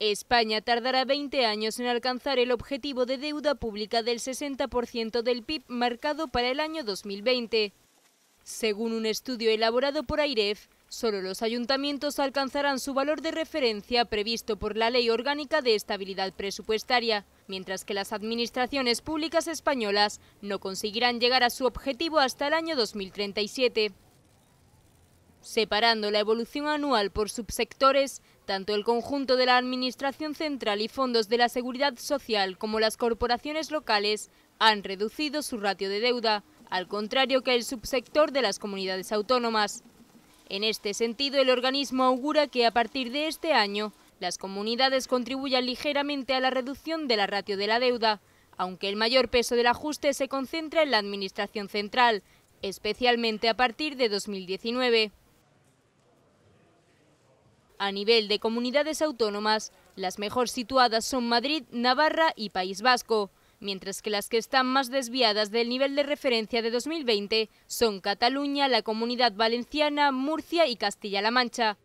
España tardará 20 años en alcanzar el objetivo de deuda pública del 60% del PIB marcado para el año 2020. Según un estudio elaborado por AIREF, solo los ayuntamientos alcanzarán su valor de referencia previsto por la Ley Orgánica de Estabilidad Presupuestaria, mientras que las administraciones públicas españolas no conseguirán llegar a su objetivo hasta el año 2037 separando la evolución anual por subsectores, tanto el conjunto de la Administración Central y fondos de la Seguridad Social como las corporaciones locales han reducido su ratio de deuda, al contrario que el subsector de las comunidades autónomas. En este sentido, el organismo augura que a partir de este año las comunidades contribuyan ligeramente a la reducción de la ratio de la deuda, aunque el mayor peso del ajuste se concentra en la Administración Central, especialmente a partir de 2019. A nivel de comunidades autónomas, las mejor situadas son Madrid, Navarra y País Vasco, mientras que las que están más desviadas del nivel de referencia de 2020 son Cataluña, la Comunidad Valenciana, Murcia y Castilla-La Mancha.